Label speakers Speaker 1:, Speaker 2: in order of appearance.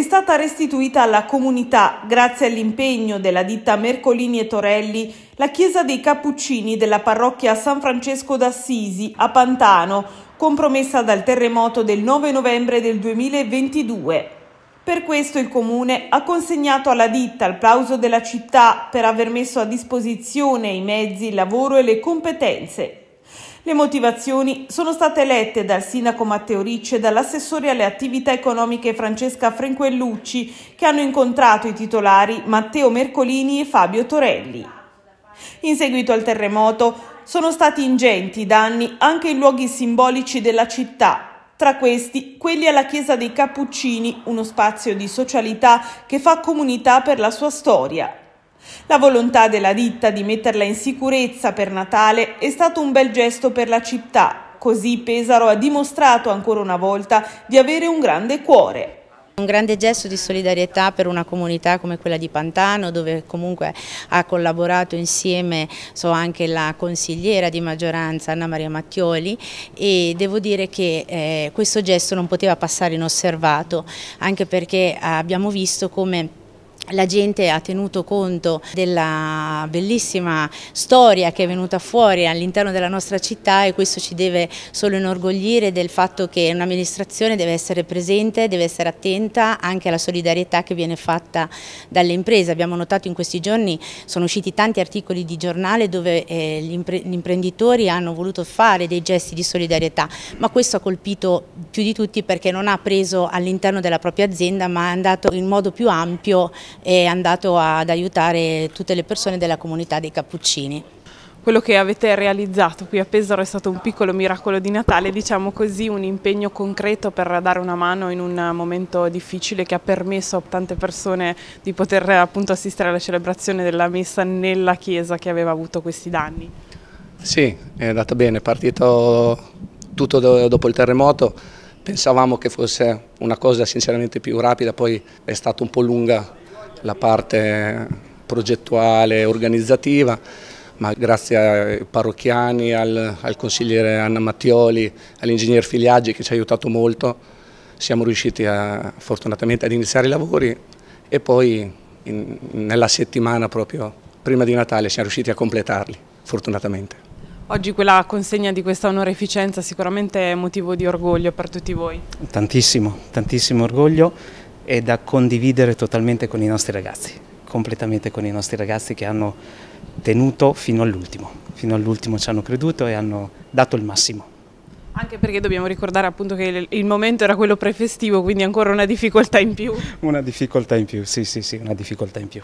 Speaker 1: è stata restituita alla comunità, grazie all'impegno della ditta Mercolini e Torelli, la chiesa dei Cappuccini della parrocchia San Francesco d'Assisi a Pantano, compromessa dal terremoto del 9 novembre del 2022. Per questo il comune ha consegnato alla ditta il plauso della città per aver messo a disposizione i mezzi, il lavoro e le competenze le motivazioni sono state lette dal sindaco Matteo Ricci e dall'assessore alle attività economiche Francesca Frenquellucci che hanno incontrato i titolari Matteo Mercolini e Fabio Torelli. In seguito al terremoto sono stati ingenti i danni anche in luoghi simbolici della città, tra questi quelli alla Chiesa dei Cappuccini, uno spazio di socialità che fa comunità per la sua storia. La volontà della ditta di metterla in sicurezza per Natale è stato un bel gesto per la
Speaker 2: città, così Pesaro ha dimostrato ancora una volta di avere un grande cuore. Un grande gesto di solidarietà per una comunità come quella di Pantano dove comunque ha collaborato insieme so, anche la consigliera di maggioranza Anna Maria Mattioli e devo dire che eh, questo gesto non poteva passare inosservato anche perché abbiamo visto come la gente ha tenuto conto della bellissima storia che è venuta fuori all'interno della nostra città e questo ci deve solo inorgoglire del fatto che un'amministrazione deve essere presente, deve essere attenta anche alla solidarietà che viene fatta dalle imprese. Abbiamo notato in questi giorni sono usciti tanti articoli di giornale dove eh, gli imprenditori hanno voluto fare dei gesti di solidarietà, ma questo ha colpito più di tutti perché non ha preso all'interno della propria azienda ma è andato in modo più ampio è andato ad aiutare tutte le persone della comunità dei Cappuccini.
Speaker 3: Quello che avete realizzato qui a Pesaro è stato un piccolo miracolo di Natale, diciamo così, un impegno concreto per dare una mano in un momento difficile che ha permesso a tante persone di poter appunto, assistere alla celebrazione della messa nella chiesa che aveva avuto questi danni.
Speaker 4: Sì, è andato bene, è partito tutto dopo il terremoto, pensavamo che fosse una cosa sinceramente più rapida, poi è stata un po' lunga la parte progettuale, e organizzativa, ma grazie ai parrocchiani, al, al consigliere Anna Mattioli, all'ingegner Filiaggi che ci ha aiutato molto, siamo riusciti a, fortunatamente ad iniziare i lavori e poi in, nella settimana proprio prima di Natale siamo riusciti a completarli, fortunatamente.
Speaker 3: Oggi quella consegna di questa onoreficenza sicuramente è motivo di orgoglio per tutti voi.
Speaker 4: Tantissimo, tantissimo
Speaker 3: orgoglio è da condividere totalmente con i nostri ragazzi, completamente con i nostri ragazzi che hanno tenuto fino all'ultimo, fino all'ultimo ci hanno creduto e hanno dato il massimo. Anche perché dobbiamo ricordare appunto che il momento era quello prefestivo, quindi ancora una difficoltà in più. Una difficoltà in più, sì, sì, sì, una difficoltà in più.